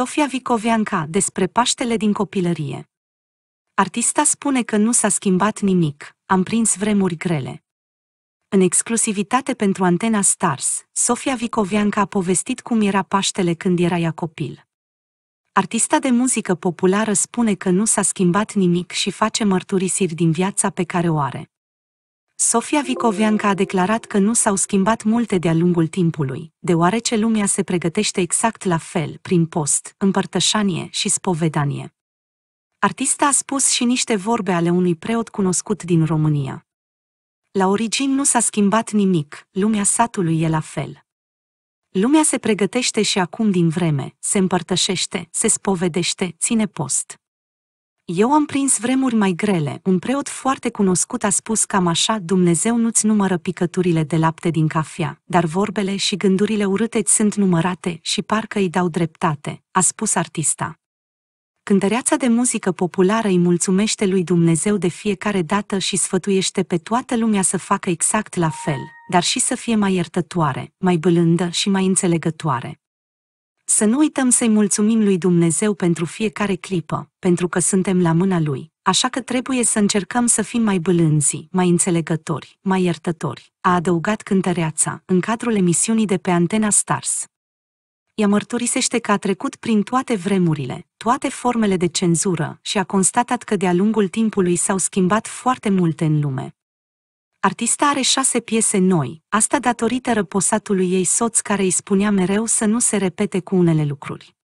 Sofia Vicoveanca despre Paștele din copilărie. Artista spune că nu s-a schimbat nimic, am prins vremuri grele. În exclusivitate pentru Antena Stars, Sofia Vicoveanca a povestit cum era Paștele când era ea copil. Artista de muzică populară spune că nu s-a schimbat nimic și face mărturisiri din viața pe care o are. Sofia Vicoveanca a declarat că nu s-au schimbat multe de-a lungul timpului, deoarece lumea se pregătește exact la fel prin post, împărtășanie și spovedanie. Artista a spus și niște vorbe ale unui preot cunoscut din România. La origini nu s-a schimbat nimic, lumea satului e la fel. Lumea se pregătește și acum din vreme, se împărtășește, se spovedește, ține post. Eu am prins vremuri mai grele, un preot foarte cunoscut a spus cam așa, Dumnezeu nu-ți numără picăturile de lapte din cafea, dar vorbele și gândurile urâte sunt numărate și parcă îi dau dreptate, a spus artista. Cântăreața de muzică populară îi mulțumește lui Dumnezeu de fiecare dată și sfătuiește pe toată lumea să facă exact la fel, dar și să fie mai iertătoare, mai blândă și mai înțelegătoare. Să nu uităm să-i mulțumim lui Dumnezeu pentru fiecare clipă, pentru că suntem la mâna lui, așa că trebuie să încercăm să fim mai bălânzi, mai înțelegători, mai iertători, a adăugat cântăreața, în cadrul emisiunii de pe Antena Stars. Ea mărturisește că a trecut prin toate vremurile, toate formele de cenzură și a constatat că de-a lungul timpului s-au schimbat foarte multe în lume, Artista are șase piese noi, asta datorită răposatului ei soț care îi spunea mereu să nu se repete cu unele lucruri.